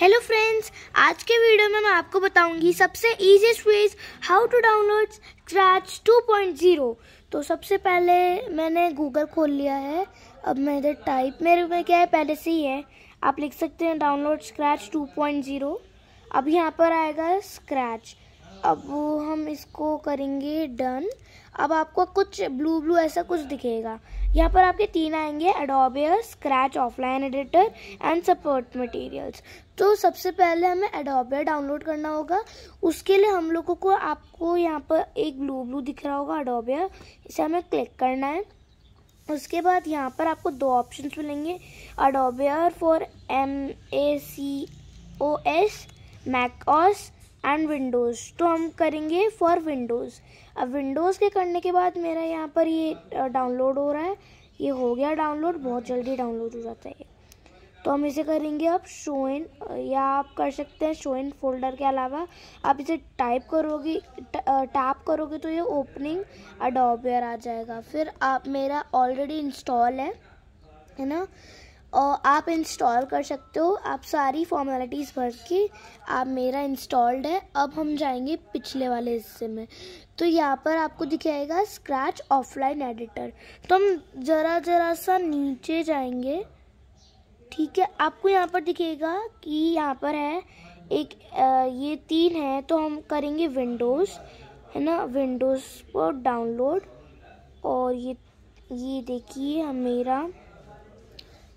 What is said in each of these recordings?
hello friends आज के video में मैं आपको बताऊंगी सबसे easiest ways how to download Scratch 2.0 तो सबसे पहले मैंने गूगल खोल लिया है अब मैं इधर टाइप मेरे में क्या है पहले से ही है आप लिख सकते हैं डाउनलोड स्क्रैच 2.0 अब यहाँ पर आएगा स्क्रैच अब हम इसको करेंगे डन अब आपको कुछ ब्लू ब्लू ऐसा कुछ दिखेगा यहाँ पर आपके तीन आएंगे Adobe AIR Scratch offline editor and support materials तो सबसे पहले हमें एडोबियर डाउनलोड करना होगा उसके लिए हम लोगों को आपको यहाँ पर एक ब्लू ब्लू दिख रहा होगा एडोबियर इसे हमें क्लिक करना है उसके बाद यहाँ पर आपको दो ऑप्शन मिलेंगे Adobe AIR for M A C O S Mac OS and Windows तो हम करेंगे फॉर विंडोज़ अब विंडोज़ के करने के बाद मेरा यहाँ पर ये डाउनलोड हो रहा है ये हो गया डाउनलोड बहुत जल्दी डाउनलोड हो जाता है तो हम इसे करेंगे आप शो इन या आप कर सकते हैं शो इन फोल्डर के अलावा आप इसे टाइप करोगे टैप करोगे तो ये ओपनिंग अडोबेयर आ जाएगा फिर आप मेरा ऑलरेडी इंस्टॉल है है ना और आप इंस्टॉल कर सकते हो आप सारी फॉर्मेलिटीज़ भर के आप मेरा इंस्टॉल्ड है अब हम जाएंगे पिछले वाले हिस्से में तो यहाँ पर आपको दिखाएगा स्क्रैच ऑफलाइन एडिटर तो हम ज़रा ज़रा सा नीचे जाएंगे ठीक है आपको यहाँ पर दिखेगा कि यहाँ पर है एक आ, ये तीन है तो हम करेंगे विंडोज़ है ना विंडोज़ पर डाउनलोड और ये ये देखिए मेरा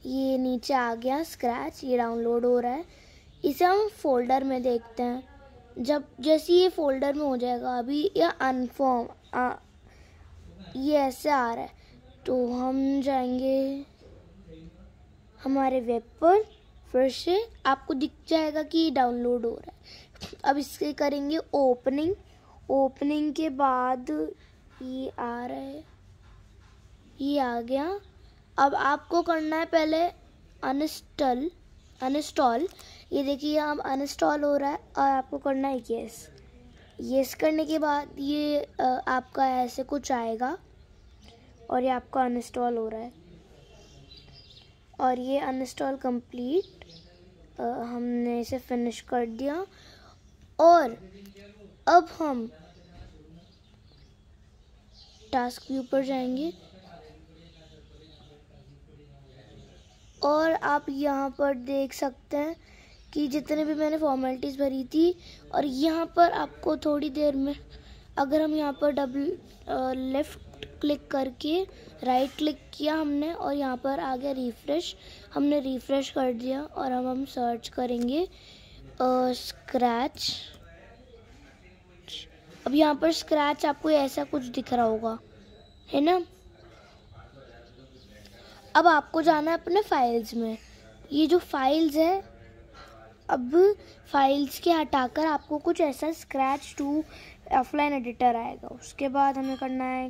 ये नीचे आ गया स्क्रैच ये डाउनलोड हो रहा है इसे हम फोल्डर में देखते हैं जब जैसे ये फोल्डर में हो जाएगा अभी ये अनफॉर्म ये ऐसे आ रहा है तो हम जाएंगे हमारे वेब पर फिर से आपको दिख जाएगा कि डाउनलोड हो रहा है अब इसके करेंगे ओपनिंग ओपनिंग के बाद ये आ रहा है ये आ गया अब आपको करना है पहले अनस्टॉल अनस्टॉल ये देखिए अब अनस्टॉल हो रहा है और आपको करना है येस येस करने के बाद ये आपका ऐसे कुछ आएगा और ये आपका अनस्टॉल हो रहा है और ये अनस्टॉल कंप्लीट हमने इसे फिनिश कर दिया और अब हम टास्क व्यू पर जाएंगे और आप यहाँ पर देख सकते हैं कि जितने भी मैंने फॉर्मेलिटीज़ भरी थी और यहाँ पर आपको थोड़ी देर में अगर हम यहाँ पर डबल लेफ़्ट क्लिक करके राइट क्लिक किया हमने और यहाँ पर आ गया रिफ़्रेश हमने रिफ़्रेश कर दिया और हम हम सर्च करेंगे स्क्रैच अब यहाँ पर स्क्रैच आपको ऐसा कुछ दिख रहा होगा है ना अब आपको जाना है अपने फाइल्स में ये जो फाइल्स है अब फाइल्स के हटाकर आपको कुछ ऐसा स्क्रैच टू ऑफलाइन एडिटर आएगा उसके बाद हमें करना है